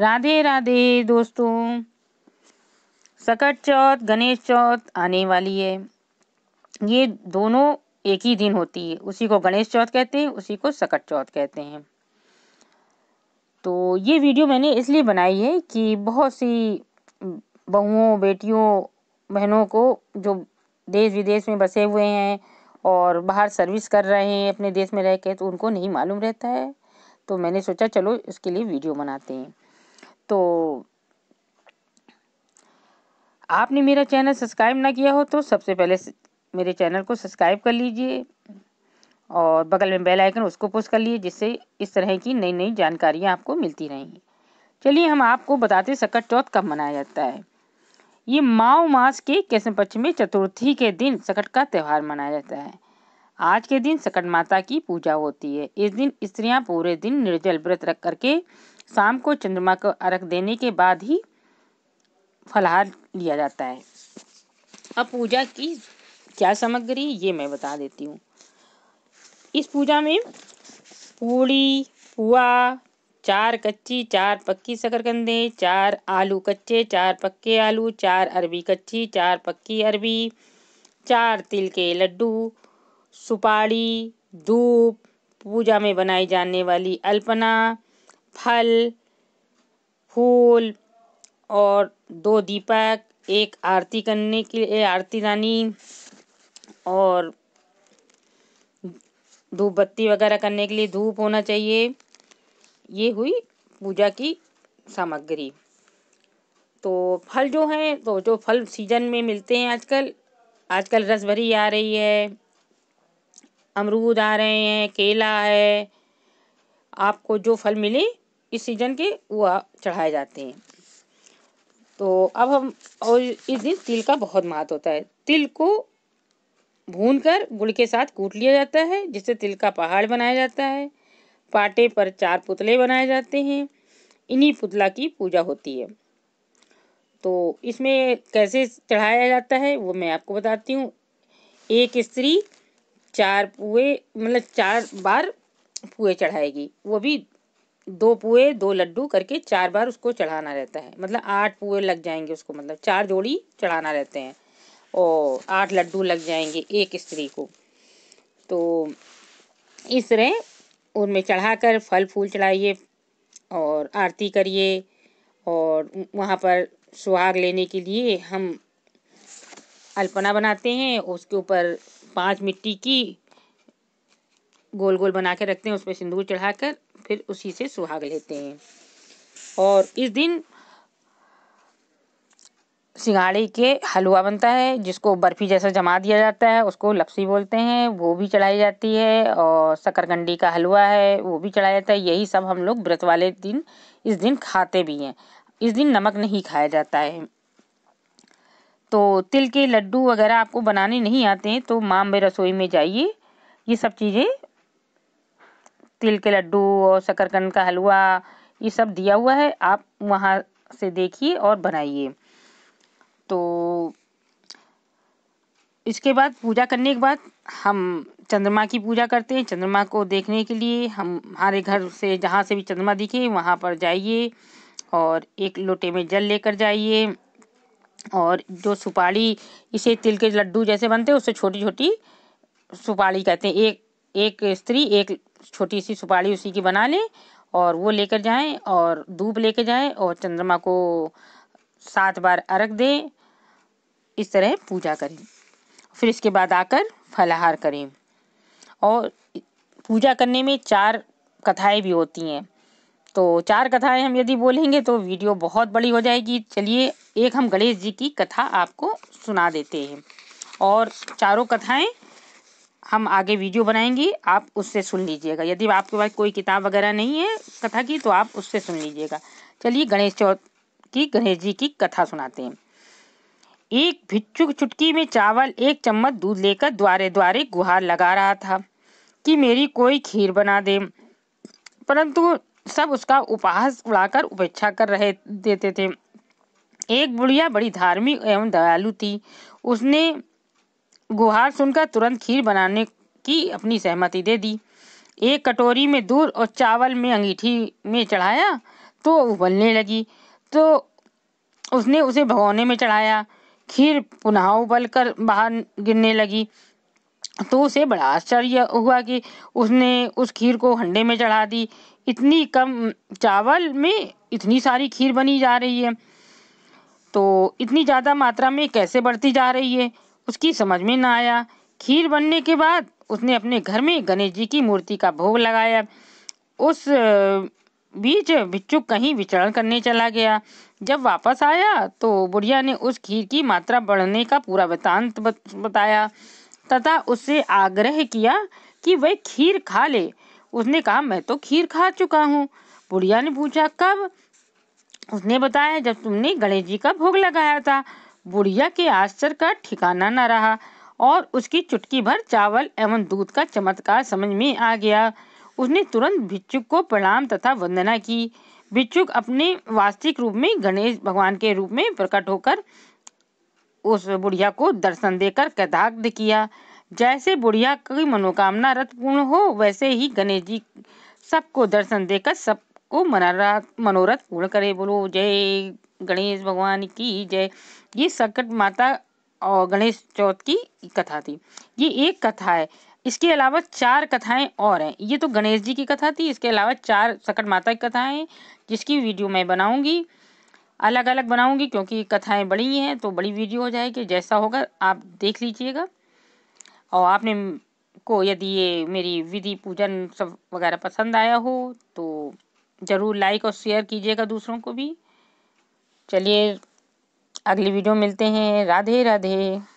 राधे राधे दोस्तों सकट चौथ गणेश चौथ आने वाली है ये दोनों एक ही दिन होती है उसी को गणेश चौथ कहते हैं उसी को सकट चौथ कहते हैं तो ये वीडियो मैंने इसलिए बनाई है कि बहुत सी बहुओं बेटियों बहनों को जो देश विदेश में बसे हुए हैं और बाहर सर्विस कर रहे हैं अपने देश में रह के तो उनको नहीं मालूम रहता है तो मैंने सोचा चलो इसके लिए वीडियो बनाते हैं तो आपने मेरा चैनल सब्सक्राइब ना किया हो तो सबसे पहले मेरे चैनल को सब्सक्राइब कर लीजिए और बगल में बेल आइकन उसको पुश कर लिए जिससे इस तरह की नई नई जानकारियाँ आपको मिलती रहेंगी चलिए हम आपको बताते सकट चौथ कब मनाया जाता है ये माओ मास के कृष्ण पक्ष में चतुर्थी के दिन सकट का त्यौहार मनाया जाता है आज के दिन सकट माता की पूजा होती है इस दिन स्त्रियां पूरे दिन निर्जल व्रत रख करके शाम को चंद्रमा को अर्घ देने के बाद ही फलाहार लिया जाता है अब पूजा की क्या सामग्री ये मैं बता देती हूँ इस पूजा में पूड़ी पुआ चार कच्ची चार पक्की शकरकंदे चार आलू कच्चे चार पक्के आलू चार अरबी कच्ची चार पक्की अरबी चार तिल के लड्डू सुपारी धूप पूजा में बनाई जाने वाली अल्पना फल फूल और दो दीपक एक आरती करने के लिए आरती रानी और धूप बत्ती वगैरह करने के लिए धूप होना चाहिए ये हुई पूजा की सामग्री तो फल जो हैं तो जो फल सीजन में मिलते हैं आजकल आजकल रसभरी आ रही है अमरूद आ रहे हैं केला है आपको जो फल मिले इस सीजन के वह चढ़ाए जाते हैं तो अब हम और इस दिन तिल का बहुत महत्व होता है तिल को भून कर गुड़ के साथ कूट लिया जाता है जिससे तिल का पहाड़ बनाया जाता है पाटे पर चार पुतले बनाए जाते हैं इन्हीं पुतला की पूजा होती है तो इसमें कैसे चढ़ाया जाता है वो मैं आपको बताती हूँ एक स्त्री चार पुए मतलब चार बार पुए चढ़ाएगी वो भी दो पुए दो लड्डू करके चार बार उसको चढ़ाना रहता है मतलब आठ पुए लग जाएंगे उसको मतलब चार जोड़ी चढ़ाना रहते हैं और आठ लड्डू लग जाएंगे एक स्त्री को तो इस तरह उनमें चढ़ाकर फल फूल चढ़ाइए और आरती करिए और वहाँ पर सुहाग लेने के लिए हम अल्पना बनाते हैं उसके ऊपर पांच मिट्टी की गोल गोल बना के रखते हैं उस पर सिंदूर चढ़ाकर फिर उसी से सुहाग लेते हैं और इस दिन सिंगाड़े के हलवा बनता है जिसको बर्फ़ी जैसा जमा दिया जाता है उसको लपसी बोलते हैं वो भी चढ़ाई जाती है और शकरकंडी का हलवा है वो भी चढ़ाया जाता है यही सब हम लोग व्रत वाले दिन इस दिन खाते भी हैं इस दिन नमक नहीं खाया जाता है तो तिल के लड्डू वगैरह आपको बनाने नहीं आते हैं तो माँ में रसोई में जाइए ये सब चीज़ें तिल के लड्डू और शकरकंद का हलवा ये सब दिया हुआ है आप वहाँ से देखिए और बनाइए तो इसके बाद पूजा करने के बाद हम चंद्रमा की पूजा करते हैं चंद्रमा को देखने के लिए हम हमारे घर से जहाँ से भी चंद्रमा दिखे वहाँ पर जाइए और एक लोटे में जल लेकर जाइए और जो सुपारी इसे तिल के लड्डू जैसे बनते हैं उससे छोटी छोटी सुपारी कहते हैं एक एक स्त्री एक छोटी सी सुपाड़ी उसी की बना लें और वो लेकर जाएं और धूप लेकर जाएं और चंद्रमा को सात बार अर्घ दें इस तरह पूजा करें फिर इसके बाद आकर फलाहार करें और पूजा करने में चार कथाएं भी होती हैं तो चार कथाएं हम यदि बोलेंगे तो वीडियो बहुत बड़ी हो जाएगी चलिए एक हम गणेश जी की कथा आपको सुना देते हैं और चारों कथाएं हम आगे वीडियो बनाएंगे आप उससे सुन लीजिएगा यदि आपके पास कोई किताब वगैरह नहीं है कथा की तो आप उससे सुन लीजिएगा चलिए गणेश चौथ की गणेश जी की कथा सुनाते हैं एक भिक्षुक चुटकी में चावल एक चम्मच दूध लेकर द्वारे द्वारे गुहार लगा रहा था कि मेरी कोई खीर बना दे परंतु सब उसका उपहास उड़ाकर उपेक्षा कर रहे देते थे एक बुढ़िया बड़ी धार्मिक एवं दयालु थी उसने गुहार सुनकर तुरंत खीर बनाने की अपनी सहमति दे दी एक कटोरी में दूध और चावल में अंगीठी में चढ़ाया तो उबलने लगी तो उसने उसे भगोने में चढ़ाया खीर पुनः उबल कर बाहर गिरने लगी तो उसे बड़ा आश्चर्य हुआ कि उसने उस खीर को हंडे में चढ़ा दी इतनी कम चावल में इतनी सारी खीर बनी जा रही है तो इतनी ज़्यादा मात्रा में कैसे बढ़ती जा रही है उसकी समझ में न आया खीर बनने के बाद उसने अपने घर में गणेश जी की मूर्ति का भोग लगाया उस बीच बिच्छू कहीं विचरण करने चला गया जब वापस आया तो बुढ़िया ने उस खीर की मात्रा बढ़ने का पूरा वृतांत बताया तथा उससे आग्रह किया कि वह खीर खा ले उसने कहा मैं तो खीर खा चुका हूँ बुढ़िया ने पूछा कब उसने बताया जब तुमने गणेश जी का भोग लगाया था बुढ़िया के आश्चर्य का ठिकाना न रहा और उसकी चुटकी भर चावल एवं दूध का चमत्कार समझ में आ गया उसने तुरंत भिक्षुक को प्रणाम तथा वंदना की भिक्षुक अपने वास्तविक रूप में गणेश भगवान के रूप में प्रकट होकर उस बुढ़िया को दर्शन देकर कदाग्ध किया जैसे बुढ़िया की मनोकामना रथ पूर्ण हो वैसे ही गणेश जी सबको दर्शन देकर सब को मनोरथ मनोरथ पूर्ण करे बोलो जय गणेश भगवान की जय ये संकट माता और गणेश चौथ की कथा थी ये एक कथा है इसके अलावा चार कथाएं और हैं ये तो गणेश जी की कथा थी इसके अलावा चार सकट माता की कथाएं जिसकी वीडियो मैं बनाऊंगी अलग अलग बनाऊंगी क्योंकि कथाएं बड़ी हैं तो बड़ी वीडियो हो जाएगी जैसा होगा आप देख लीजिएगा और आपने को यदि ये मेरी विधि पूजन सब वगैरह पसंद आया हो तो ज़रूर लाइक और शेयर कीजिएगा दूसरों को भी चलिए अगली वीडियो मिलते हैं राधे राधे